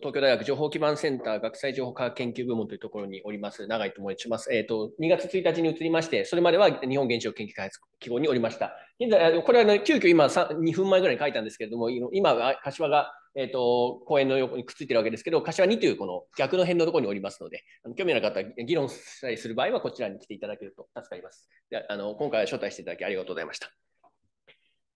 東京大学情報基盤センター学際情報科学研究部門というところにおります、永井と申します。えっ、ー、と、2月1日に移りまして、それまでは日本原子力研究開発機構におりました。現在、これは、ね、急遽今2分前ぐらいに書いたんですけれども、今、柏が、えっ、ー、と、公園の横にくっついてるわけですけど、柏2というこの逆の辺のところにおりますので、あの興味のある方、議論したりする場合はこちらに来ていただけると助かります。であの今回は招待していただきありがとうございました。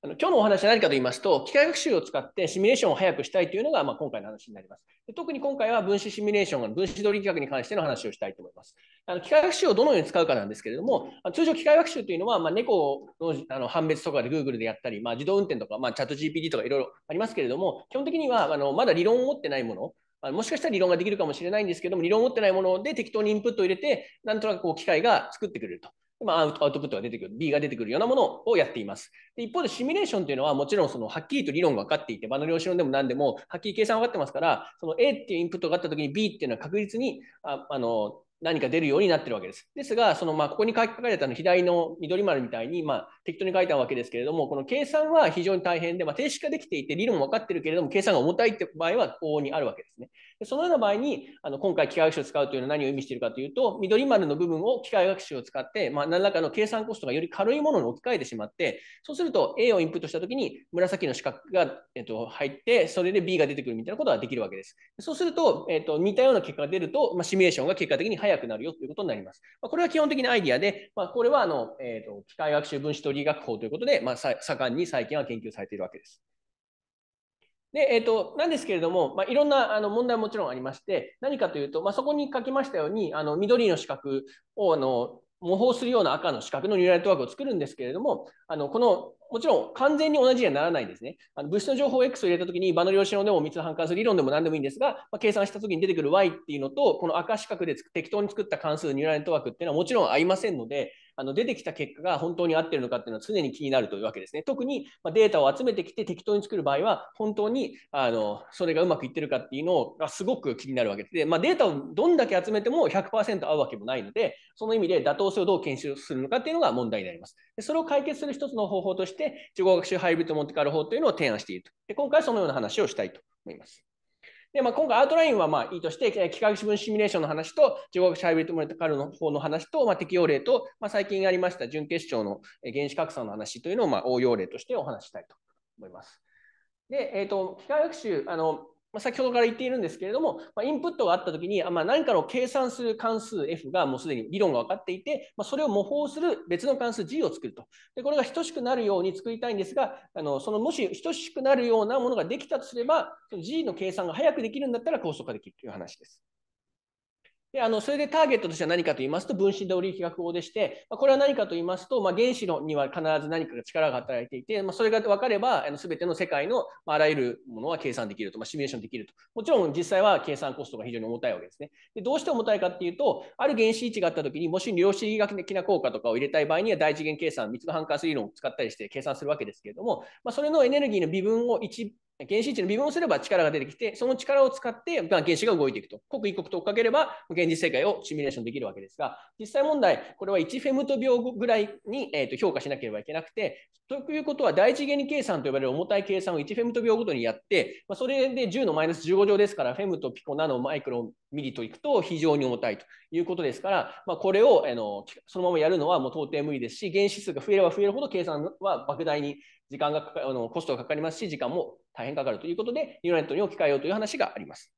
あの今日のお話は何かと言いますと、機械学習を使ってシミュレーションを早くしたいというのが、まあ、今回の話になりますで。特に今回は分子シミュレーション、分子取力学に関しての話をしたいと思います。あの機械学習をどのように使うかなんですけれども、通常機械学習というのは、まあ、猫のあの判別とかで Google でやったり、まあ、自動運転とか、まあ、チャット GPT とかいろいろありますけれども、基本的にはあのまだ理論を持ってないもの、もしかしたら理論ができるかもしれないんですけども、理論を持ってないもので適当にインプットを入れて、なんとなくこう機械が作ってくれると。まあ、アウトプットが出てくる、B が出てくるようなものをやっています。で一方で、シミュレーションというのは、もちろんそのはっきりと理論が分かっていて、場の量子論でも何でも、はっきり計算分かってますから、その A っていうインプットがあったときに B っていうのは確実にああの何か出るようになってるわけです。ですが、そのまあここに書き書かれたの左の緑丸みたいに、まあ、適当に書いたわけですけれども、この計算は非常に大変で、まあ、定式ができていて、理論も分かってるけれども、計算が重たいって場合は往々にあるわけですね。でそのような場合に、あの今回、機械学習を使うというのは何を意味しているかというと、緑丸の部分を機械学習を使って、まあ、何らかの計算コストがより軽いものに置き換えてしまって、そうすると A をインプットしたときに紫の四角が、えっと、入って、それで B が出てくるみたいなことができるわけです。そうすると、えっと、似たような結果が出ると、まあ、シミュレーションが結果的に速くなるよということになります。まあ、これは基本的なアイディアで、まあ、これはあの、えっと、機械学習分子ト学法ということで、まあ、盛んに最近は研究されているわけです。で、えっ、ー、と、なんですけれども、まあ、いろんなあの問題ももちろんありまして、何かというと、まあ、そこに書きましたように、あの緑の四角をあの模倣するような赤の四角のニューラルネットワークを作るんですけれども、あのこのもちろん完全に同じにはならないですね。あの物質の情報を X を入れたときに場の量子論でも密度反関数理論でも何でもいいんですが、まあ、計算したときに出てくる Y っていうのと、この赤四角で適当に作った関数ニューラルネットワークっていうのはもちろん合いませんので、あの出てきた結果が本当に合ってるのかっていうのは常に気になるというわけですね。特にデータを集めてきて適当に作る場合は、本当にあのそれがうまくいってるかっていうのがすごく気になるわけでまあ、データをどんだけ集めても100%合うわけもないので、その意味で妥当性をどう検証するのかっていうのが問題になります。でそれを解決する一つの方法として、自己学習ハイブリッドモンテカル法というのを提案していると。で今回はそのような話をしたいと思います。で、まあ、今回アウトラインはまあいいとして、え械幾学分シミュレーションの話と、地国シャイブリッドモデカルの方の話と、まあ、適用例と、まあ、最近ありました準結晶の原子拡散の話というのをまあ応用例としてお話したいと思います。で、えっ、ー、と、機械学習、あの、まあ、先ほどから言っているんですけれども、まあ、インプットがあったときに、まあ、何かの計算する関数 f がもうすでに理論が分かっていて、まあ、それを模倣する別の関数 g を作ると。で、これが等しくなるように作りたいんですが、あのそのもし等しくなるようなものができたとすれば、その g の計算が早くできるんだったら高速化できるという話です。であのそれでターゲットとしては何かと言いますと分子動力比較法でして、まこれは何かと言いますと、ま原子のには必ず何かが力が働いていて、まそれが分かればあの全ての世界の、まあらゆるものは計算できると、まシミュレーションできるともちろん実際は計算コストが非常に重たいわけですねでどうして重たいかっていうとある原子位置があった時にもし量子力学的な効果とかを入れたい場合には第一元計算密度反半関数理論を使ったりして計算するわけですけれども、まそれのエネルギーの微分を1原子値の微分をすれば力が出てきて、その力を使って、まあ、原子が動いていくと。刻一刻と追っかければ、現実世界をシミュレーションできるわけですが、実際問題、これは1フェムト秒ぐらいに、えー、と評価しなければいけなくて、ということは、第一原理計算と呼ばれる重たい計算を1フェムト秒ごとにやって、まあ、それで10のマイナス15乗ですから、フェムとピコナノマイクロミリといくと非常に重たいということですから、まあ、これをあのそのままやるのはもう到底無理ですし、原子数が増えれば増えるほど計算は莫大に時間がかかあのコストがかかりますし、時間も大変かかるということで、ニューラネットに置き換えようという話があります。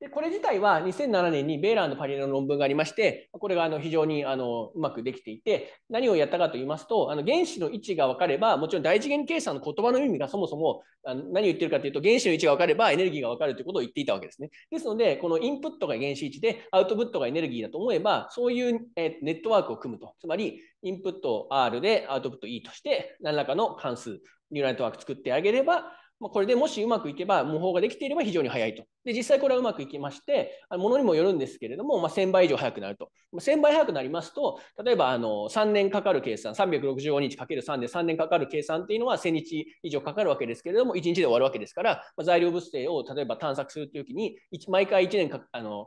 でこれ自体は2007年にベーランパリの論文がありましてこれがあの非常にあのうまくできていて何をやったかと言いますとあの原子の位置が分かればもちろん大次元計算の言葉の意味がそもそもあの何を言ってるかというと原子の位置が分かればエネルギーが分かるということを言っていたわけですねですのでこのインプットが原子位置でアウトプットがエネルギーだと思えばそういうネットワークを組むとつまりインプットを R でアウトプット E として何らかの関数ニューラルネットワーク作ってあげればまあ、これでもしうまくいけば、模倣ができていれば非常に早いと。で、実際これはうまくいきまして、ものにもよるんですけれども、まあ、1000倍以上早くなると。1000倍早くなりますと、例えばあの3年かかる計算、365日かける3で3年かかる計算っていうのは1000日以上かかるわけですけれども、1日で終わるわけですから、まあ、材料物性を例えば探索するときに、毎回1年かあの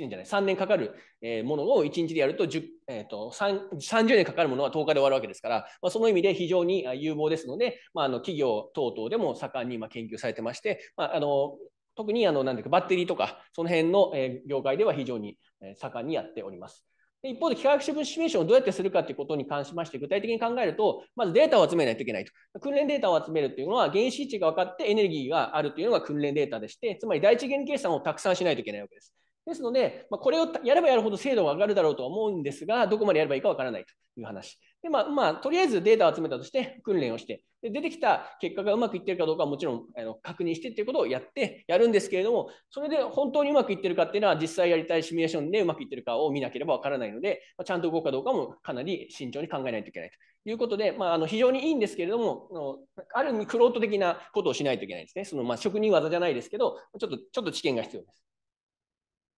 年じゃない、3年かかるものを1日でやると ,10、えーと、30年かかるものは10日で終わるわけですから、まあ、その意味で非常に有望ですので、まあ、あの企業等々でも盛んに今研究されてまして、まあ、あの特にあのなんていうかバッテリーとかその辺の業界では非常に盛んにやっております。一方で、機械学習分シミュレーションをどうやってするかということに関しまして、具体的に考えると、まずデータを集めないといけないと。訓練データを集めるというのは、原子位置が分かってエネルギーがあるというのが訓練データでして、つまり第一原計算をたくさんしないといけないわけです。ですので、まあ、これをやればやるほど精度は上がるだろうとは思うんですが、どこまでやればいいかわからないという話。で、まあ、まあ、とりあえずデータを集めたとして訓練をして、で出てきた結果がうまくいってるかどうかはもちろんあの確認してっていうことをやってやるんですけれども、それで本当にうまくいってるかっていうのは実際やりたいシミュレーションでうまくいってるかを見なければわからないので、まあ、ちゃんと動くかどうかもかなり慎重に考えないといけないということで、まあ、あの非常にいいんですけれども、ある意味クロート的なことをしないといけないですね。そのまあ職人技じゃないですけど、ちょっとちょっと知見が必要です。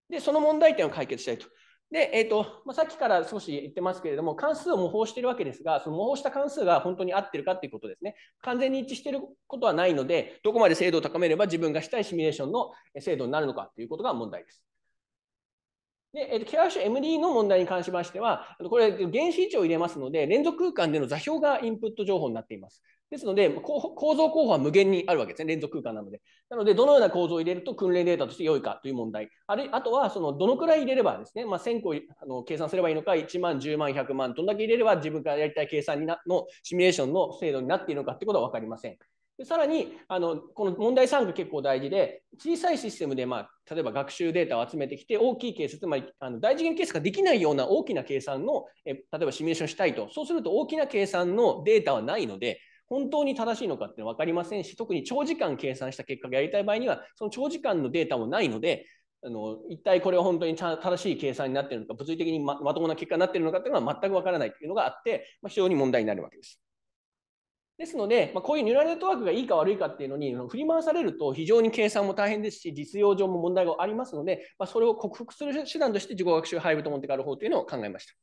で、その問題点を解決したいと。で、えーとまあ、さっきから少し言ってますけれども、関数を模倣しているわけですが、その模倣した関数が本当に合ってるかということですね。完全に一致していることはないので、どこまで精度を高めれば自分がしたいシミュレーションの精度になるのかということが問題です。で、えっと、k シ c m d の問題に関しましては、これ、原子位置を入れますので、連続空間での座標がインプット情報になっています。ですので、構造候補は無限にあるわけですね、連続空間なので。なので、どのような構造を入れると訓練データとして良いかという問題。あるあとは、そのどのくらい入れればですね、まあ、1000個あの計算すればいいのか、1万、10万、100万、どんだけ入れれば自分からやりたい計算になのシミュレーションの精度になっているのかということは分かりません。でさらにあのこの問題3区結構大事で小さいシステムで、まあ、例えば学習データを集めてきて大きいケースつまりあの大次元計算ができないような大きな計算のえ例えばシミュレーションしたいとそうすると大きな計算のデータはないので本当に正しいのかって分かりませんし特に長時間計算した結果がやりたい場合にはその長時間のデータもないのであの一体これは本当に正しい計算になっているのか物理的にまともな結果になっているのかっていうのは全く分からないというのがあって、まあ、非常に問題になるわけです。ですので、まあ、こういうニューラルネットワークがいいか悪いかっていうのに振り回されると非常に計算も大変ですし実用上も問題がありますので、まあ、それを克服する手段として自己学習ハイブとモンテカル法というのを考えました。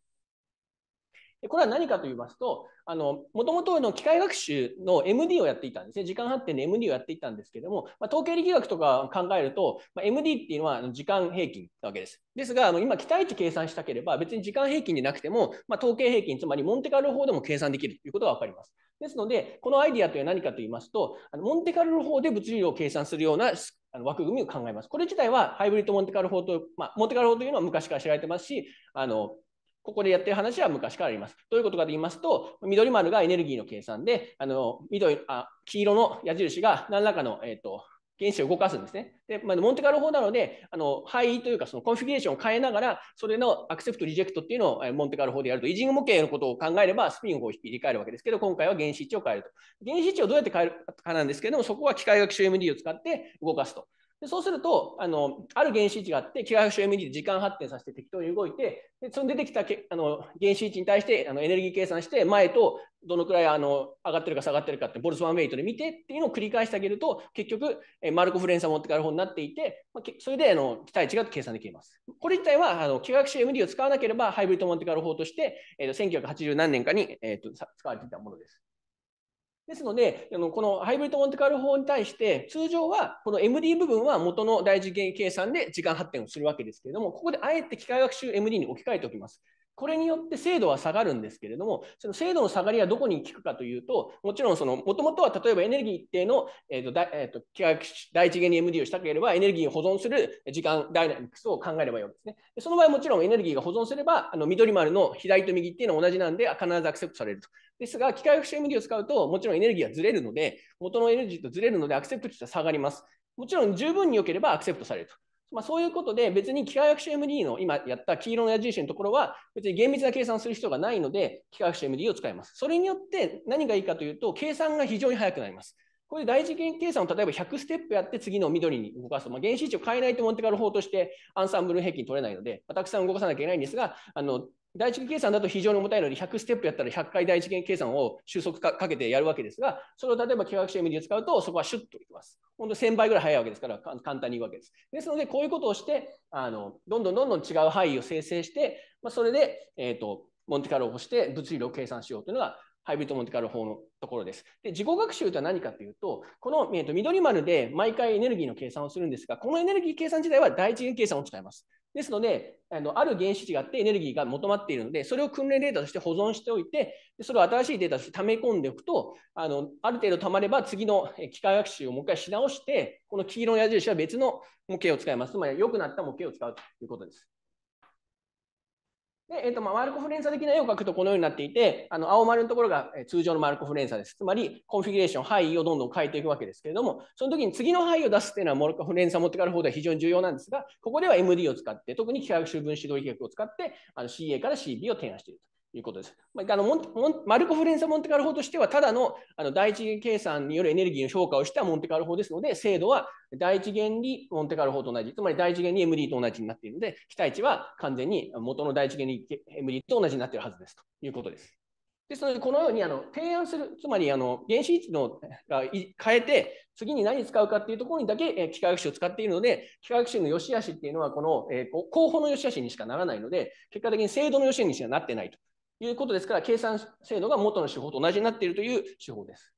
これは何かと言いますと、もともとの機械学習の MD をやっていたんですね。時間発展で MD をやっていたんですけども、まあ、統計力学とか考えると、まあ、MD っていうのは時間平均なわけです。ですが、あの今、期待値計算したければ、別に時間平均でなくても、まあ、統計平均、つまりモンテカル法でも計算できるということが分かります。ですので、このアイディアというのは何かと言いますと、あのモンテカル法で物理量を計算するようなあの枠組みを考えます。これ自体はハイブリッドモンテカル法と、まあ、モンテカル法というのは昔から知られてますし、あのここでやってる話は昔からあります。どういうことかと言いますと、緑丸がエネルギーの計算で、あの緑あ黄色の矢印が何らかの、えーと、原子を動かすんですね。で、まあ、モンテカル法なので、あの範囲というかそのコンフィギュレーションを変えながら、それのアクセプト、リジェクトっていうのをモンテカル法でやると、イージング模型のことを考えればスピンを入れ替えるわけですけど、今回は原子位置を変えると。原子位置をどうやって変えるかなんですけども、そこは機械学習 MD を使って動かすと。でそうするとあの、ある原子位置があって、気何学 MD で時間発展させて適当に動いて、でその出てきたけあの原子位置に対してあのエネルギー計算して、前とどのくらいあの上がってるか下がってるかって、ボルツワンウェイトで見てっていうのを繰り返してあげると、結局、えマルコ・フレンサ持ってかる方になっていて、まあ、それであの期待値が計算できます。これ自体は、あの気何学 MD を使わなければ、ハイブリッド・モンテカル法として、えー、1980何年かに、えーと、と使われていたものです。ですので、あのこのハイブリッドモンテカル法に対して、通常はこの MD 部分は元の大事件計算で時間発展をするわけですけれども、ここであえて機械学習 MD に置き換えておきます。これによって精度は下がるんですけれども、その精度の下がりはどこに効くかというと、もちろんその、もともとは例えばエネルギー一定の、えーとーと、第一元に MD をしたければ、エネルギーを保存する時間ダイナミクスを考えればいいわけですね。でその場合もちろんエネルギーが保存すれば、あの緑丸の左と右っていうのは同じなんで、必ずアクセプトされると。ですが、機械学習 MD を使うと、もちろんエネルギーはずれるので、元のエネルギーとずれるので、アクセプト値は下がります。もちろん十分に良ければアクセプトされると。まあ、そういうことで、別に機械学習 MD の今やった黄色の矢印のところは、別に厳密な計算する必要がないので、機械学習 MD を使います。それによって何がいいかというと、計算が非常に速くなります。これ第一計算を例えば100ステップやって次の緑に動かすと、まあ、原子位置を変えないとモンテカル法としてアンサンブル平均取れないので、まあ、たくさん動かさなきゃいけないんですが、あの第一元計算だと非常に重たいので、100ステップやったら100回第一元計算を収束かけてやるわけですが、それを例えば化学習意で使うと、そこはシュッといきます。本当1000倍ぐらい早いわけですから、簡単にいくわけです。ですので、こういうことをして、あのどんどんどんどん違う範囲を生成して、まあ、それで、えっ、ー、とモンテカルロをして物理を計算しようというのが、ハイブリッドモンテカルロ法のところです。で、自己学習とは何かというと、この、えーと緑丸で毎回エネルギーの計算をするんですが、このエネルギー計算自体は第一元計算を使います。ですので、あのある原子値があってエネルギーが求まっているので、それを訓練データとして保存しておいて、それを新しいデータとして溜め込んでおくと、あのある程度溜まれば次の機械学習をもう一回し直して、この黄色の矢印は別の模型を使います。つまり良くなった模型を使うということです。で、えーとまあ、マルコフ連鎖的な絵を描くとこのようになっていて、あの青丸のところが通常のマルコフ連鎖です。つまり、コンフィギュレーション、範囲をどんどん変えていくわけですけれども、その時に次の範囲を出すっていうのは、マルコフレン鎖持ってかる方では非常に重要なんですが、ここでは MD を使って、特に機械学習分子動力学を使って、あの CA から CB を提案していると。いうことです。まあ、あのモンマルコ・フレンサ・モンテカル法としては、ただのあの第一計算によるエネルギーの評価をしたモンテカル法ですので、精度は第一原理モンテカル法と同じ、つまり第一原理 MD と同じになっているので、期待値は完全に元の第一原理 MD と同じになっているはずですということです。ですので、このようにあの提案する、つまりあの原子率のが変えて、次に何使うかっていうところにだけ、え機械学習を使っているので、機械学習の良し悪しっていうのは、この、え候補の良し悪しにしかならないので、結果的に制度の良し悪しにしかなってないということですから、計算精度が元の手法と同じになっているという手法です。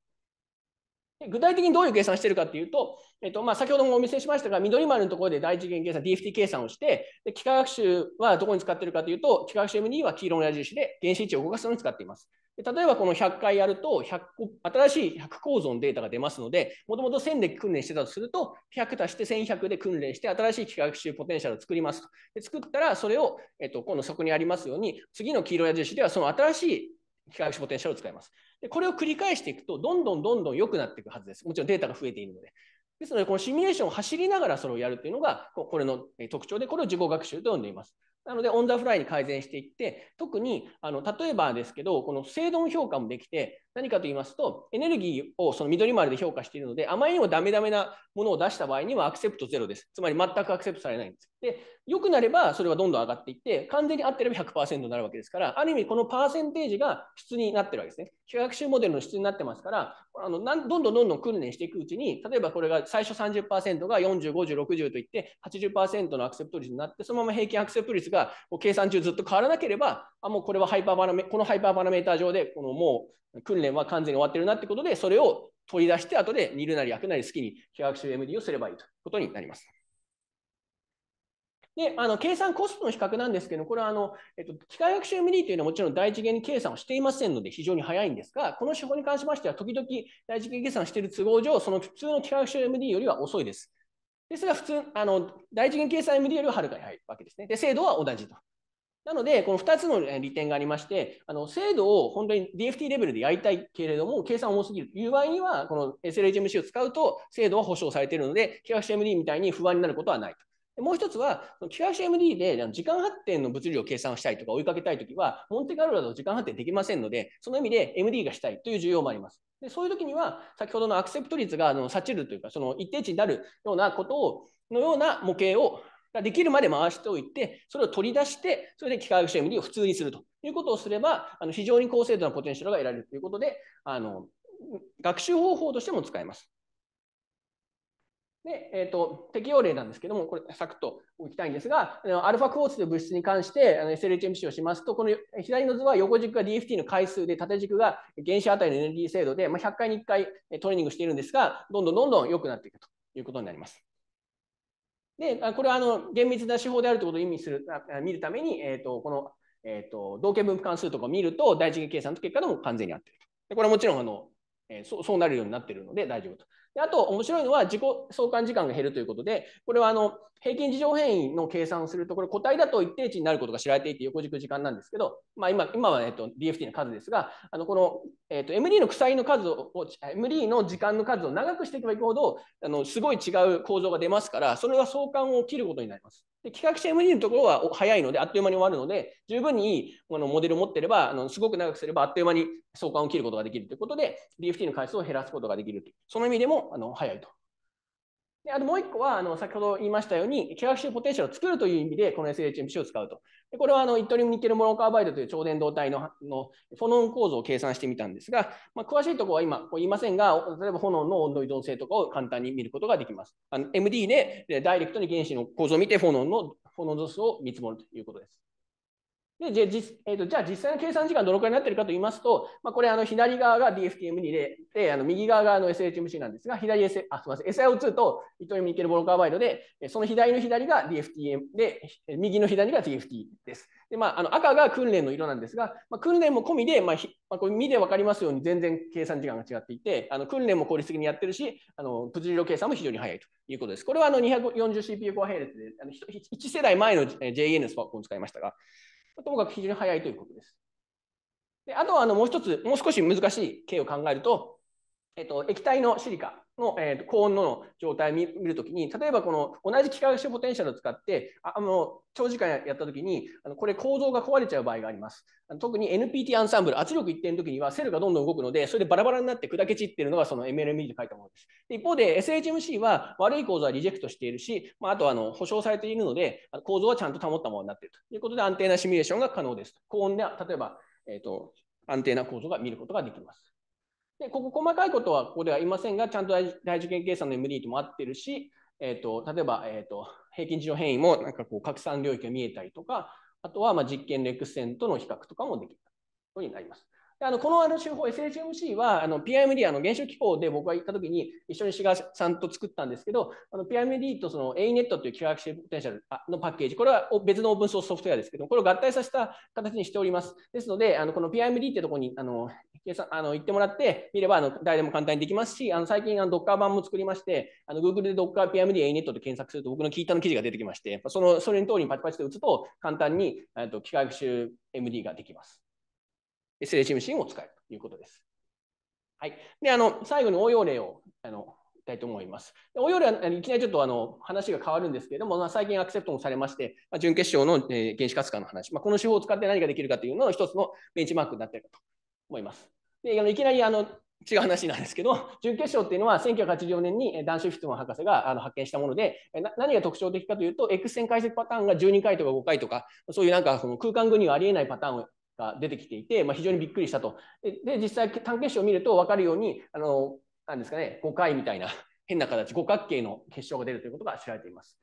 具体的にどういう計算してるかっていうと、えっとまあ、先ほどもお見せしましたが、緑丸のところで第一次元計算、DFT 計算をして、で機械学習はどこに使ってるかというと、機械学習 M2 は黄色の矢印で原子位置を動かすのに使っています。で例えばこの100回やると100個、新しい100構造のデータが出ますので、もともと1000で訓練してたとすると、100足して1100で訓練して、新しい機械学習ポテンシャルを作りますと。で作ったら、それを、えっと、今度そこにありますように、次の黄色矢印ではその新しい機械学習ポテンシャルを使います。で、これを繰り返していくと、どんどんどんどん良くなっていくはずです。もちろんデータが増えているので。ですので、このシミュレーションを走りながらそれをやるというのが、これの特徴で、これを自己学習と呼んでいます。なので、オン・ザ・フライに改善していって、特にあの例えばですけど、この精度の評価もできて、何かと言いますと、エネルギーをその緑丸で評価しているので、あまりにもダメダメなものを出した場合にはアクセプトゼロです。つまり全くアクセプトされないんです。で、良くなればそれはどんどん上がっていって、完全に合ってれば100%になるわけですから、ある意味このパーセンテージが質になってるわけですね。学習モデルの質になってますから、あのどんどんどんどん訓練していくうちに、例えばこれが最初30%が40、50、60といって80%のアクセプト率になって、そのまま平均アクセプト率が計算中ずっと変わらなければ、あもうこれはハイパーバラメこのハイパーパラメーター上でこのもう訓練は完全に終わってるなってことで、それを取り出して、後で煮るなり焼くなり好きに械学習 MD をすればいいということになります。で、あの、計算コストの比較なんですけど、これはあの、えっと、機械学習 MD というのはもちろん第一元計算をしていませんので非常に早いんですが、この手法に関しましては時々第一元計算している都合上、その普通の機械学習 MD よりは遅いです。ですが、普通、あの、第一元計算 MD よりははるかに早いわけですね。で、精度は同じとなので、この2つの利点がありまして、あの精度を本当に DFT レベルでやりたいけれども、計算重すぎるという場合には、この SLHMC を使うと精度は保証されているので、QHMD みたいに不安になることはないと。もう一つは、QHMD で時間発展の物理を計算したいとか追いかけたいときは、モンテカルロだと時間発展できませんので、その意味で MD がしたいという需要もあります。でそういう時には、先ほどのアクセプト率があのサチルというか、その一定値になるようなことをのような模型をできるまで回しておいて、それを取り出して、それで機械学習 MD を普通にするということをすれば、あの非常に高精度なポテンシャルが得られるということで、あの学習方法としても使えます。で、えーと、適用例なんですけども、これ、サクッと置きたいんですが、アルファクォーツという物質に関して、SLHMC をしますと、この左の図は横軸が DFT の回数で、縦軸が原子あたりのエネルギー精度で、まあ、100回に1回トレーニングしているんですが、どんどんどんどん良くなっていくということになります。で、これはあの厳密な手法であるということを意味する、見るために、えっ、ー、と、この、えっ、ー、と、同型分布関数とかを見ると、第一元計算の結果でも完全に合ってるで、これはもちろん、あの、えー、そうそうなるようになってるので大丈夫と。であと、面白いのは自己相関時間が減るということで、これはあの、平均事情変異の計算をすると、これ個体だと一定値になることが知られていて横軸時間なんですけど、まあ、今今は、えっと、DFT の数ですが、あのこの、えっと、MD の鎖の数を、MD の時間の数を長くしていけばいくほど、あのすごい違う構造が出ますから、それは相関を切ることになります。で企画して MD のところは早いので、あっという間に終わるので、十分にいいあのモデルを持っていればあの、すごく長くすればあっという間に相関を切ることができるということで、DFT の回数を減らすことができると。その意味でもあの早いとであともう1個はあの先ほど言いましたように機械学ポテンシャルを作るという意味でこの SHMC を使うと。でこれはあのイットリウムニッケルモノカーバイドという超電導体ののフォノン構造を計算してみたんですが、まあ、詳しいところは今こう言いませんが例えば炎の温度依存性とかを簡単に見ることができます。MD でダイレクトに原子の構造を見てフォノンのフォノン度数を見積もるということです。で、じゃえーと、じゃあ実際の計算時間どのくらいになっているかと言いますと、まあ、これあの左側が DFTM2 で、であの右側が SHMC なんですが、左 S、あ、すみません、i o 2とイトリミムニケルボロカーバイドで、その左の左が DFTM で、右の左が d f t です。で、まあ、あの赤が訓練の色なんですが、まあ、訓練も込みで、まあひまあ、これ見で分かりますように全然計算時間が違っていて、あの訓練も効率的にやってるし、あのプチ量計算も非常に早いということです。これはあの 240CPU コア並列で、あの1世代前の JNS を使いましたが、ともかく非常に早いということです。であとはあのもう一つ、もう少し難しい緯を考えると、えっと、液体のシリカの、えー、高温の状態を見るときに、例えばこの同じ機械学習ポテンシャルを使って、あの長時間やったときにあの、これ構造が壊れちゃう場合があります。特に NPT アンサンブル、圧力一定のときにはセルがどんどん動くので、それでバラバラになって砕け散ってるのがその MLME で書いたものです。で一方で SHMC は悪い構造はリジェクトしているし、まあ、あとあの保証されているので、構造はちゃんと保ったものになっているということで、安定なシミュレーションが可能です。高温で、例えば、えーと安定な構造が見ることができます。で、ここ細かいことはここでは言いませんが、ちゃんと大受験計算の MD とも合ってるし、えっ、ー、と、例えば、えっ、ー、と、平均値の変異もなんかこう拡散領域が見えたりとか、あとはまあ実験レクセンとの比較とかもできるこうになります。あのこのあの手法、SHMC はあの PIMD、あの原子機構で僕が行った時に一緒に志賀さんと作ったんですけど、PIMD とその ANET という機械学アクシポテンシャルのパッケージ、これは別のオープンソースソフトウェアですけど、これを合体させた形にしております。ですので、あのこの PIMD ってとこにあの計算あの言ってもらって見ればあの誰でも簡単にできますし、あの最近あの Docker 版も作りまして、あの Google で Docker PIMD ANET と検索すると僕の聞いたの記事が出てきまして、そのそれの通りにパチパチと打つと簡単にと機械学習 MD ができます。精神ンを使えるということです。はい、であの最後に応用例をあのたいと思います。応用例はいきなりちょっとあの話が変わるんですけれども、まあ、最近アクセプトもされまして、まあ、準決勝の、えー、原子活化の話、まあ、この手法を使って何ができるかというのを一つのベンチマークになっているかと思います。であのいきなりあの違う話なんですけど、準決勝っていうのは1984年にダン・シュフィットマン博士があの発見したもので、何が特徴的かというと、X 線解析パターンが12回とか5回とか、そういうなんかその空間群にはありえないパターンをが出てきていて、まあ、非常にびっくりしたと。で、実際、探検史を見ると分かるように、あの、なんですかね、5回みたいな変な形、五角形の結晶が出るということが知られています。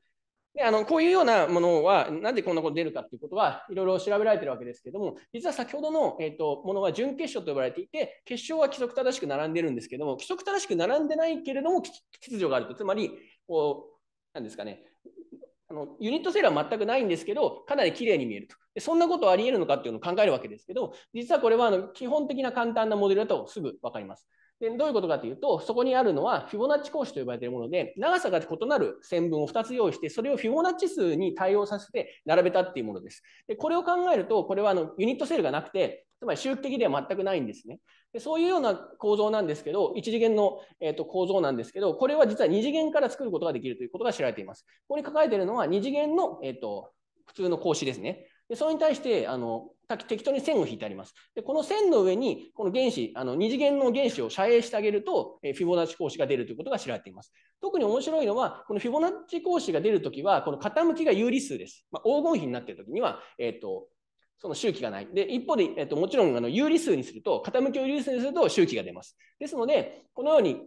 であのこういうようなものは、なでこんなこと出るかということは、いろいろ調べられてるわけですけども、実は先ほどの、えーと、とものは準結晶と呼ばれていて、結晶は規則正しく並んでるんですけども、規則正しく並んでないけれども、秩序があると、つまり、こう、なんですかね、あのユニットセールは全くないんですけど、かなり綺麗に見えると。でそんなことあり得るのかっていうのを考えるわけですけど、実はこれはあの基本的な簡単なモデルだとすぐ分かります。でどういうことかというと、そこにあるのはフィボナッチ格子と呼ばれているもので、長さが異なる線分を2つ用意して、それをフィボナッチ数に対応させて並べたっていうものです。でこれを考えると、これはあのユニットセルがなくて、つまり周期的では全くないんですね。でそういうような構造なんですけど、1次元の、えー、と構造なんですけど、これは実は2次元から作ることができるということが知られています。ここに書かれているのは2次元の、えーと普通の格子ですね。でそれに対してあの適当に線を引いてあります。でこの線の上にこの原子あの二次元の原子を遮影してあげると、えフィボナッチ公子が出るということが知られています。特に面白いのはこのフィボナッチ公子が出るときはこの傾きが有理数です。まあ、黄金比になっているときには、えーと、その周期がない。で、一方で、えっと、もちろん、あの、有理数にすると、傾きを有理数にすると周期が出ます。ですので、このように、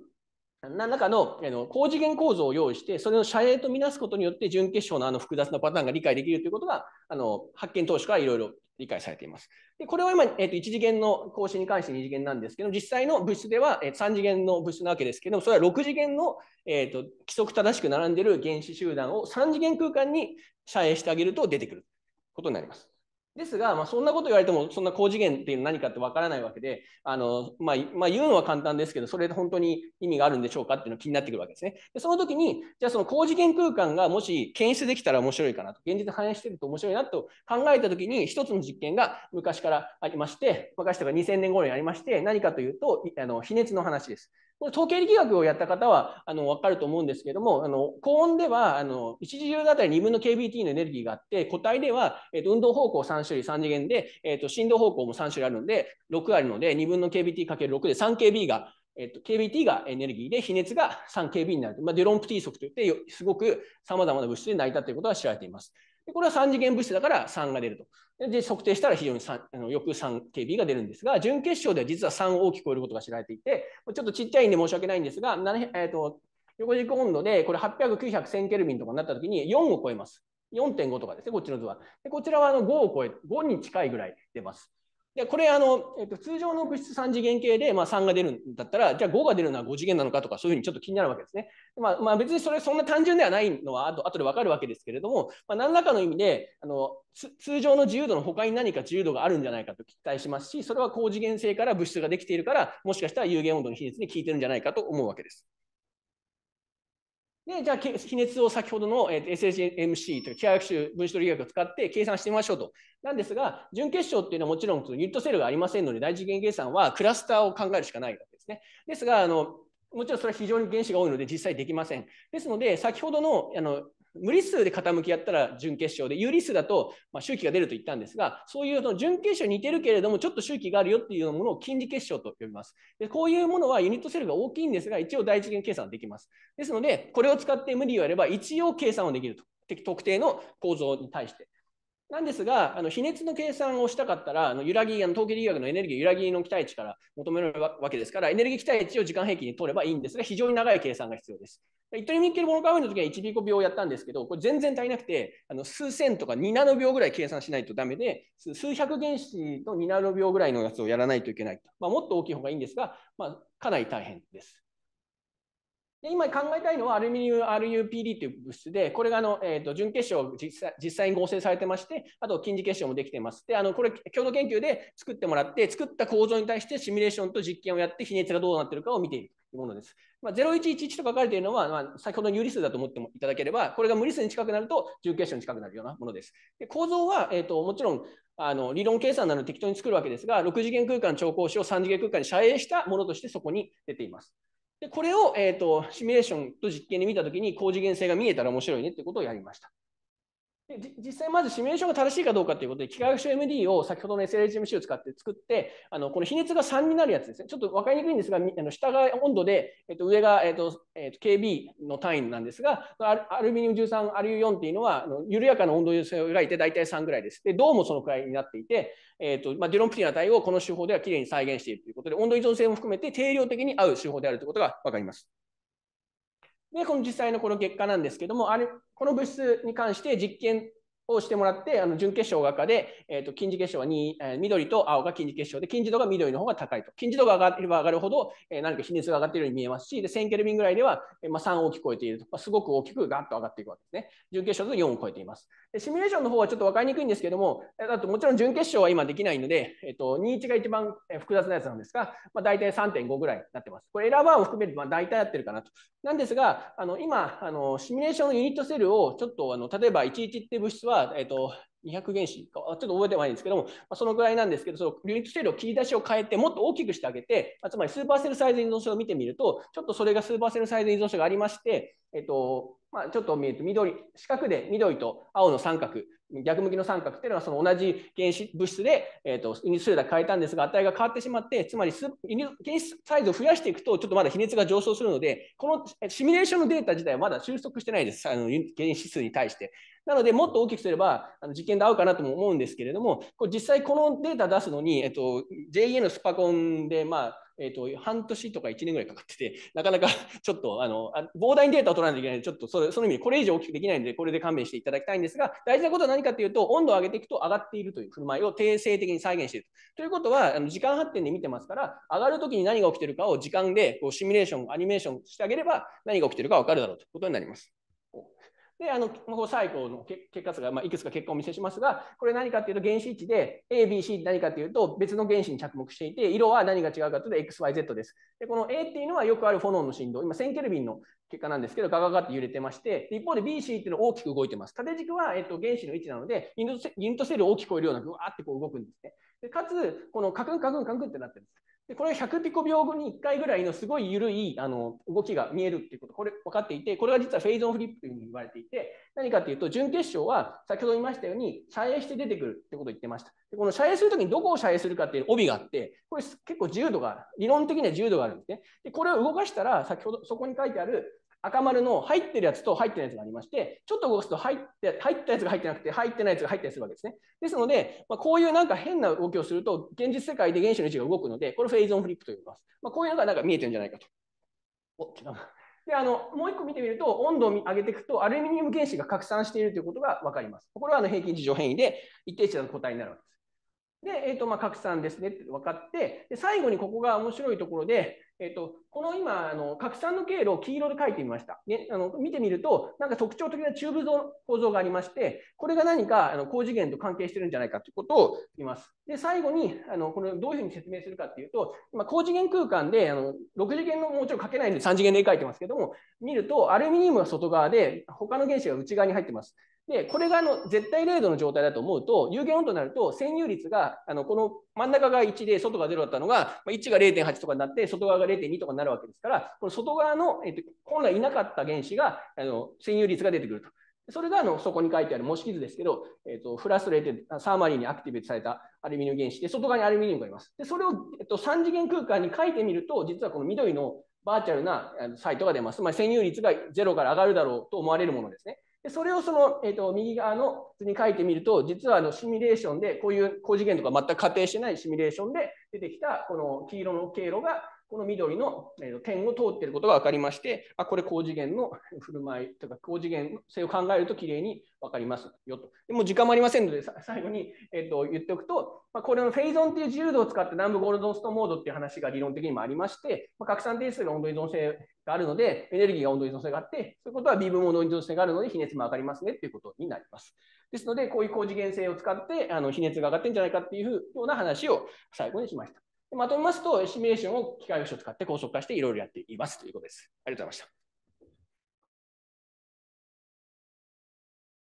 何らかのあの高次元構造を用意して、それを遮影とみなすことによって、準決勝のあの複雑なパターンが理解できるということが、あの発見当初からいろいろ理解されています。でこれは今、えーと、1次元の更新に関して2次元なんですけど、実際の物質では、えー、3次元の物質なわけですけど、も、それは6次元の、えーと、と規則正しく並んでいる原子集団を3次元空間に遮影してあげると出てくることになります。ですが、まあ、そんなこと言われても、そんな高次元っていうのは何かってわからないわけで、あのまあ、まあ、言うのは簡単ですけど、それで本当に意味があるんでしょうかっていうのが気になってくるわけですね。でその時に、じゃあその高次元空間がもし検出できたら面白いかなと、現実反映してると面白いなと考えた時に、一つの実験が昔からありまして、昔とか2000年頃にありまして、何かというと、あの比熱の話です。これ統計力学をやった方はあの分かると思うんですけどもあの高温ではあの1次重動あたり2分の kBT のエネルギーがあって固体では、えー、と運動方向3種類3次元で、えー、と振動方向も3種類あるので6あるので2分の kBT×6 で 3kB がえっと、KBT がエネルギーで、比熱が 3KB になる。まあ、デュロンプティ則といって、すごく様々な物質で成り立っていることが知られています。でこれは3次元物質だから3が出ると。で、測定したら非常に3あのよく 3KB が出るんですが、準決勝では実は3を大きく超えることが知られていて、ちょっとちっちゃいんで申し訳ないんですが、7えーと、横軸温度でこれ800、900、1000ケルビンとかになった時に4を超えます。4.5とかですね、こっちの図は。でこちらはあの5を超え、5に近いぐらい出ます。でこれあの、えっと、通常の物質3次元系で、まあ、3が出るんだったら、じゃあ5が出るのは5次元なのかとか、そういうふうにちょっと気になるわけですね。まあ、まあ、別にそれそんな単純ではないのは後後で分かるわけですけれども、まあ、何らかの意味であの通常の自由度の他に何か自由度があるんじゃないかと期待しますしそれは高次元性から物質ができているからもしかしたら有限温度の比熱に効いてるんじゃないかと思うわけです。でじゃあ比熱を先ほどの SHMC という機械学習分子取り学を使って計算してみましょうと。なんですが準決勝っていうのはもちろんユニットセルがありませんので大事次元計算はクラスターを考えるしかないわけですね。ですがあのもちろんそれは非常に原子が多いので実際できません。ですので、先ほどのあの無理数で傾きやったら準決勝で、有理数だと、ま周期が出ると言ったんですが、そういうの準決勝に似てるけれども、ちょっと周期があるよっていうようなものを近似結晶と呼びます。でこういうものはユニットセルが大きいんですが、一応第一次元計算できます。ですので、これを使って無理をやれば、一応計算はできると。特定の構造に対して。なんですが、あの比熱の計算をしたかったら、あの揺らぎ、あの統計力学のエネルギー、揺らぎの期待値から求めるわけですから、エネルギー期待値を時間平均に取ればいいんですが、非常に長い計算が必要です。イトリミッケルモノカウンの時は1ビコ秒やったんですけど、これ全然足りなくて、あの数千とか2ナノ秒ぐらい計算しないとダメで、数百原子の2ナノ秒ぐらいのやつをやらないといけない。まあ、もっと大きい方がいいんですが、まあ、かなり大変です。で今考えたいのはアルミニウム RUPD という物質で、これがあの、えーと、準結晶実際実際に合成されてまして、あと近似結晶もできてます。で、あのこれ共同研究で作ってもらって、作った構造に対してシミュレーションと実験をやって、比熱がどうなっているかを見ているというものです。まあ、0111と書かれているのは、まあ、先ほどの有理数だと思ってもいただければ、これが無理数に近くなると準結晶に近くなるようなものです。で構造は、えーと、もちろんあの理論計算など適当に作るわけですが、6次元空間の調光子を3次元空間に遮影したものとしてそこに出ています。でこれを、えーと、シミュレーションと実験で見たときに高次元性が見えたら面白いねってことをやりました。実際まずシミュレーションが正しいかどうかということで、機械学習 MD を先ほどの SLHMC を使って作って、あのこの比熱が3になるやつですね。ちょっと分かりにくいんですが、あの下が温度で、えっと、上が、えっとえっと、KB の単位なんですが、アルミニウム13、アルミ4っていうのは、あの緩やかな温度優勢を描いて大体3ぐらいです。で、どうもそのくらいになっていて、えっとまあ、デュロンプティの値をこの手法ではきれいに再現しているということで、温度依存性も含めて定量的に合う手法であるということが分かります。で、この実際のこの結果なんですけども、あれ、この物質に関して実験をしてもらって、あの準決勝が赤で、えー、と近似決勝はえー、緑と青が近似決勝で、近似度が緑の方が高いと。近似度が上がれば上がるほど、えー、何か比熱が上がっているように見えますし、で1000ケルビンぐらいでは、えー、まあ、3をく超えていると、まあ、すごく大きくガッと上がっていくわけですね。準決勝だと4を超えています。シミュレーションの方はちょっと分かりにくいんですけども、だともちろん準決勝は今できないので、えー、と21が一番複雑なやつなんですが、まあ、大体3.5ぐらいになってます。これエラーバーを含めるとまあ大体やってるかなと。なんですが、あの今あの、シミュレーションのユニットセルをちょっとあの例えば11って物質はえっ、ー、と、200原子か、ちょっと覚えてないんですけども、まあ、そのぐらいなんですけど、その流ミットセルを切り出しを変えて、もっと大きくしてあげて、まあ、つまりスーパーセルサイズ依存症を見てみると、ちょっとそれがスーパーセルサイズ依存症がありまして、えっと、まあ、ちょっと見えて緑、四角で緑と青の三角逆向きの三角っていうのはその同じ原子物質で、えーと、と因数だけ変えたんですが値が変わってしまってつまり原子サイズを増やしていくとちょっとまだ比熱が上昇するのでこのシミュレーションのデータ自体はまだ収束してないですあの原子数に対して。なのでもっと大きくすればあの実験で合うかなとも思うんですけれどもこれ実際このデータ出すのに、えっと、j e のスパコンでまあえー、と、半年とか1年ぐらいかかってて、なかなか ちょっと、あの、あ膨大にデータを取らないといけないので、ちょっとそれ、その意味でこれ以上大きくできないので、これで勘弁していただきたいんですが、大事なことは何かというと、温度を上げていくと上がっているという振る舞いを定性的に再現していると。いうことは、あの時間発展で見てますから、上がるときに何が起きてるかを時間でこうシミュレーション、アニメーションしてあげれば、何が起きてるかわかるだろうということになります。で、あの、放射以の結果数が、まあ、いくつか結果をお見せしますが、これ何かっていうと原子位置で、A、B、C って何かっていうと、別の原子に着目していて、色は何が違うかというと、XYZ です。で、この A っていうのはよくあるフォノンの振動、今1000ケルビンの結果なんですけど、ガガガって揺れてまして、一方で B、C っていうのは大きく動いてます。縦軸は、えっと、原子の位置なので、ユニットセルを大きく超えるような、ぐわーってこう動くんですね。でかつ、このカクンカクンカクンってなってるんです。でこれは100ピコ秒後に1回ぐらいのすごい緩いあの動きが見えるっていうこと、これ分かっていて、これが実はフェイズオンフリップというふうに言われていて、何かっていうと、準決勝は先ほど言いましたように、遮影して出てくるってことを言ってました。でこの遮影するときにどこを遮影するかっていう帯があって、これ結構重度が、ある。理論的には重度があるんですね。でこれを動かしたら、先ほどそこに書いてある赤丸の入ってるやつと入ってないやつがありまして、ちょっと動かすと入って入ったやつが入ってなくて、入ってないやつが入ったりするわけですね。ですので、まあ、こういうなんか変な動きをすると、現実世界で原子の位置が動くので、これフェイズオンフリップと言います。まあ、こういうのがなんか見えてるんじゃないかと。おであのもう一個見てみると、温度を上げていくと、アルミニウム原子が拡散しているということが分かります。これはあの平均事情変異で、一定値の個体になるわけです。で、えーとまあ、拡散ですねって分かってで、最後にここが面白いところで、えっと、この今あの、拡散の経路を黄色で書いてみました。ね、あの見てみると、なんか特徴的なチューブ構造がありまして、これが何かあの高次元と関係してるんじゃないかということを言います。で、最後にあのこれどういうふうに説明するかっていうと、今高次元空間であの6次元のもちろん書けないんで3次元で書いてますけども、見るとアルミニウムが外側で、他の原子が内側に入ってます。で、これがあの絶対0度の状態だと思うと、有限温度になると、占有率があのこの真ん中が1で、外が0だったのが、1が0.8とかになって、外側が0.2とかになるわけですから、この外側の、えっと、本来いなかった原子があの占有率が出てくると。それがあのそこに書いてある模式図ですけど、えっと、フラストレーテサーマリーにアクティベートされたアルミニウム原子で、外側にアルミニウムがいます。でそれを、えっと、3次元空間に書いてみると、実はこの緑のバーチャルなサイトが出ます。ま占有率が0から上がるだろうと思われるものですね。でそれをその、えーと、右側の図に書いてみると、実はあのシミュレーションで、こういう高次元とか全く仮定してないシミュレーションで出てきた、この黄色の経路が、この緑の、えーと、点を通っていることが分かりまして、あ、これ高次元の振る舞いとか、高次元性を考えるときれいに分かりますよと。でも時間もありませんので、最後に、えーと、言っておくと、まあ、これのフェイゾンっていう自由度を使って南部ゴールドストモードっていう話が理論的にもありまして、まあ、拡散定数が温度依存性があるので、エネルギーが温度依存性があって、そういうことは微分も温度依存性があるので、比熱も上がりますねっていうことになります。ですので、こういう高次元性を使って、あの比熱が上がってんじゃないかっていうような話を最後にしました。まとめますと、シミュレーションを機械学習を使って高速化していろいろやっていますということです。ありがとうございました。